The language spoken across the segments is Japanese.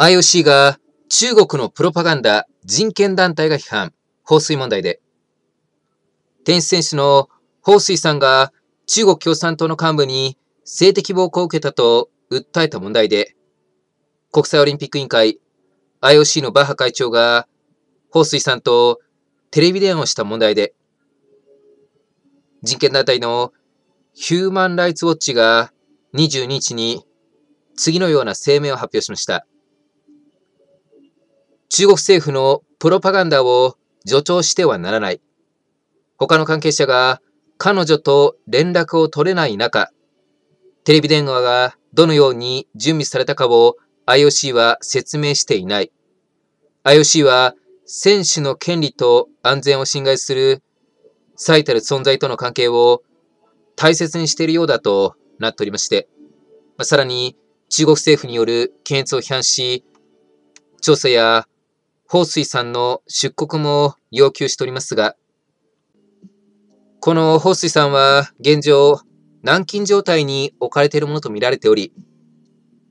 IOC が中国のプロパガンダ人権団体が批判、放水問題で。テニス選手の放水さんが中国共産党の幹部に性的暴行を受けたと訴えた問題で、国際オリンピック委員会 IOC のバッハ会長が放水さんとテレビ電話をした問題で、人権団体のヒューマン・ライツ・ウォッチが22日に次のような声明を発表しました。中国政府のプロパガンダを助長してはならない。他の関係者が彼女と連絡を取れない中、テレビ電話がどのように準備されたかを IOC は説明していない。IOC は選手の権利と安全を侵害する最たる存在との関係を大切にしているようだとなっておりまして、さらに中国政府による検閲を批判し、調査や彭水さんの出国も要求しておりますが、この彭水さんは現状、軟禁状態に置かれているものとみられており、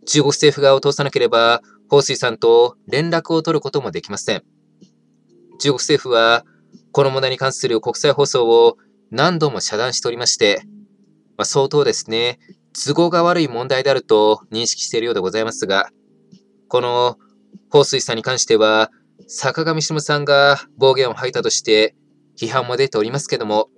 中国政府側を通さなければ、彭水さんと連絡を取ることもできません。中国政府は、この問題に関する国際放送を何度も遮断しておりまして、まあ、相当ですね、都合が悪い問題であると認識しているようでございますが、この彭水さんに関しては、坂上忍さんが暴言を吐いたとして批判も出ておりますけども、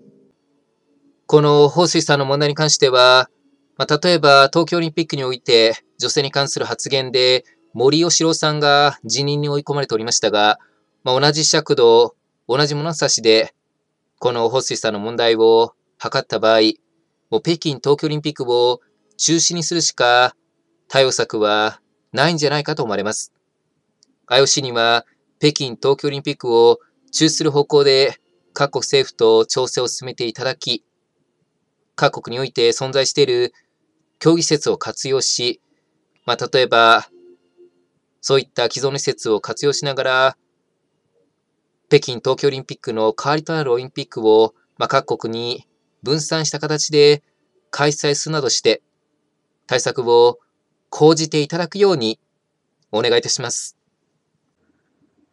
この彭水さんの問題に関しては、まあ、例えば東京オリンピックにおいて女性に関する発言で森喜朗さんが辞任に追い込まれておりましたが、まあ、同じ尺度、同じ物差しで、このホスイさんの問題を図った場合、もう北京東京オリンピックを中止にするしか対応策はないんじゃないかと思われます。IOC には北京冬季オリンピックを中止する方向で各国政府と調整を進めていただき、各国において存在している競技施設を活用し、まあ、例えば、そういった既存の施設を活用しながら、北京冬季オリンピックの代わりとなるオリンピックを、まあ、各国に分散した形で開催するなどして、対策を講じていただくようにお願いいたします。